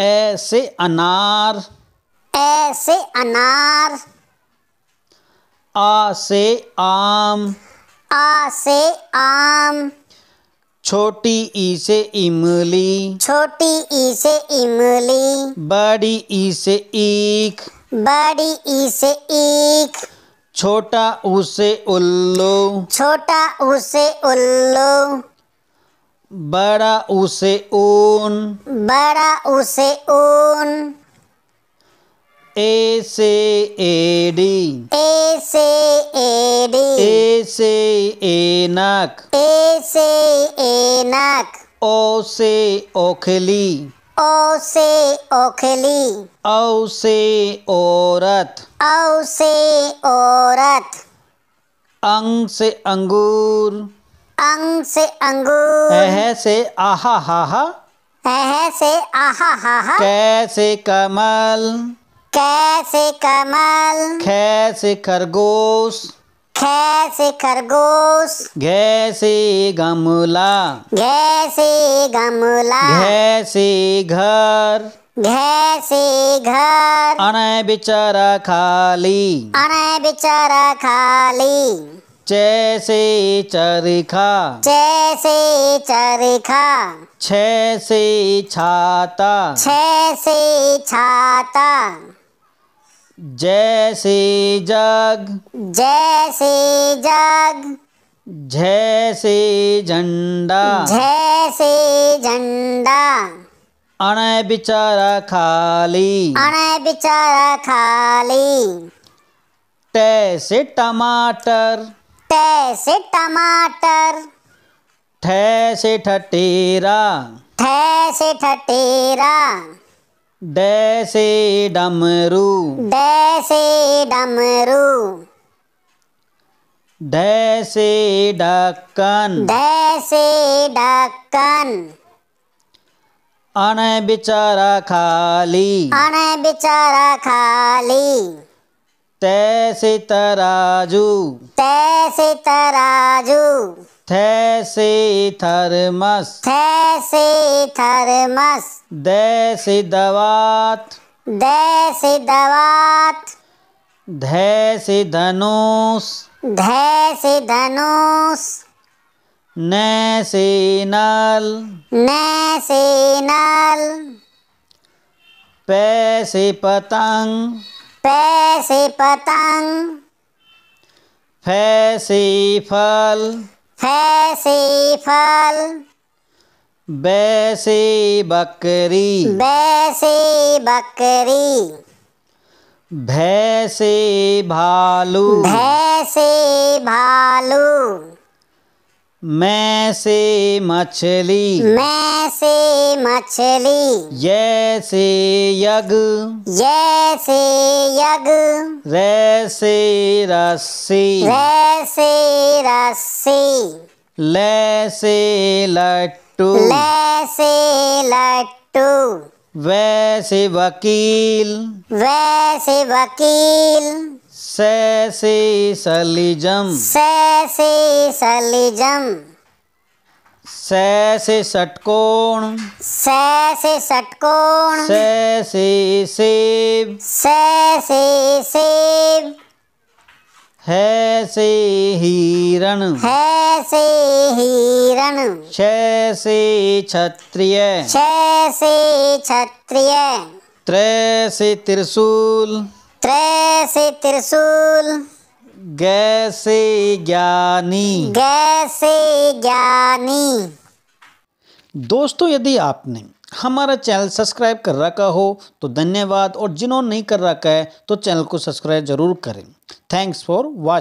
ऐसे अनार ऐसे अनार आ से आम आ से आम छोटी ई से इमली छोटी ई से इमली बड़ी ई से ईख बड़ी ई से ईख छोटा उसे उल्लू छोटा उसे उल्लू बड़ा उसे ऊन बड़ा उसे ऊन ए से ए डी ए से ए डी ए से ए ए से ए ओ से ओखली ओ से ओखली औ से औरत औ से औरत अंग से अंगूर अंग से अंगूर अह से आहा हा हा अह से आहा हा हा कमल कैसे कमल खे से खरगोश खे से खरगोश घे से गमला घे से गमला घे से घर घे से घर अण बेचारा खाली अण बेचारा खाली जैसे चरखा जैसे चरखा छह से छाता छह से छाता जैसे जग जैसे जग जैसे झंडा जैसे झंडा अण बिचारा खाली अण बिचारा खाली तैसे टमाटर से टमाटर ठे से ठटेरा ठे से ठटेरा डे से डमरू डे से डमरू डे से ढक्कन डे से ढक्कन अण बिचारा खाली अण बिचारा खाली तैसे तराजू तैसे तराजू थैसे थर्मस थैसे थर्मस दैसे दवात दैसे दवात धैसे धनुष धैसे धनुष नैसे नल नैसे नल पैसे पतंग फैसी पतंग फैसी फल फैसी फल बैसी बकरी बैसी बकरी भैसी भालू भैसे भालू मैं से मछली मैं से मछली जैसे से यग ये से यग रे रस्सी रे रस्सी ले लट्टू ले से लट्टू वैसे वकील वैसे वकील सलीजम सैसेसलिजम सलीजम से षटकोण सै षटकोण सै से सेब सै सेब है से हिरण है से हिरण छ क्षत्रिय छ क्षत्रिय त्रैसी त्रिशूल से त्रिशूल गैसे ज्ञानी गैसे ज्ञानी दोस्तों यदि आपने हमारा चैनल सब्सक्राइब कर रखा हो तो धन्यवाद और जिन्होंने नहीं कर रखा है तो चैनल को सब्सक्राइब जरूर करें थैंक्स फॉर वॉच